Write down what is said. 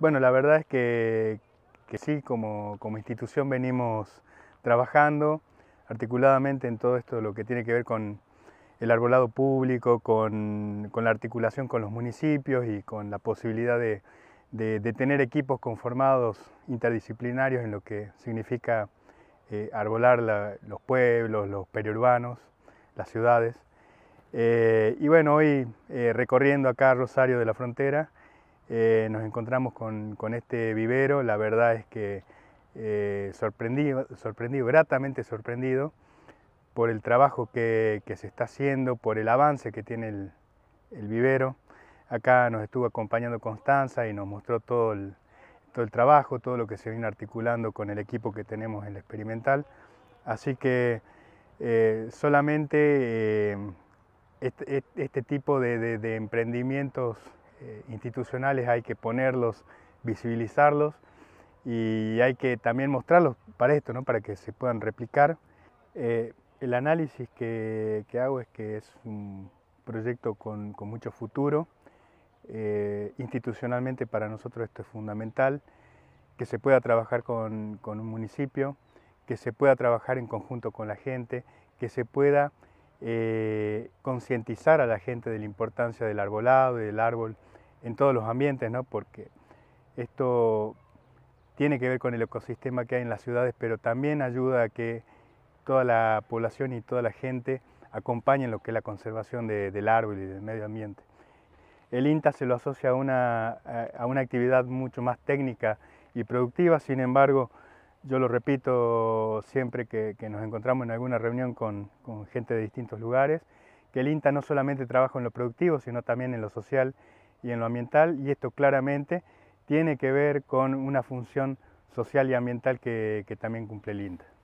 Bueno, la verdad es que, sí, como, institución venimos trabajando articuladamente en todo esto, lo que tiene que ver con el arbolado público, con, la articulación con los municipios y con la posibilidad de, tener equipos conformados interdisciplinarios en lo que significa eh, arbolar los pueblos, los periurbanos, las ciudades. Eh, y bueno, hoy eh, recorriendo acá Rosario de la Frontera, eh, nos encontramos con, este vivero, la verdad es que eh, sorprendido, gratamente sorprendido por el trabajo que, se está haciendo, por el avance que tiene el, vivero. Acá nos estuvo acompañando Constanza y nos mostró todo el, todo el trabajo, todo lo que se viene articulando con el equipo que tenemos en la experimental. Así que eh, solamente este, este, este, tipo de emprendimientos eh, institucionales hay que ponerlos, visibilizarlos y hay que también mostrarlos para esto, ¿no? para que se puedan replicar. Eh, el análisis que, que, hago es que es un proyecto con, con mucho futuro. Eh, institucionalmente para nosotros esto es fundamental, que se pueda trabajar con, con un municipio, que se pueda trabajar en conjunto con la gente, que se pueda concientizar a la gente de la importancia del arbolado del árbol en todos los ambientes, ¿no? porque esto tiene que ver con el ecosistema que hay en las ciudades, pero también ayuda a que toda la población y toda la gente acompañen lo que es la conservación del árbol y del medio ambiente. El INTA se lo asocia a una, a una actividad mucho más técnica y productiva, sin embargo, yo lo repito siempre que, que nos encontramos en alguna reunión con, con gente de distintos lugares, que el INTA no solamente trabaja en lo productivo, sino también en lo social y en lo ambiental y esto claramente tiene que ver con una función social y ambiental que, también cumple el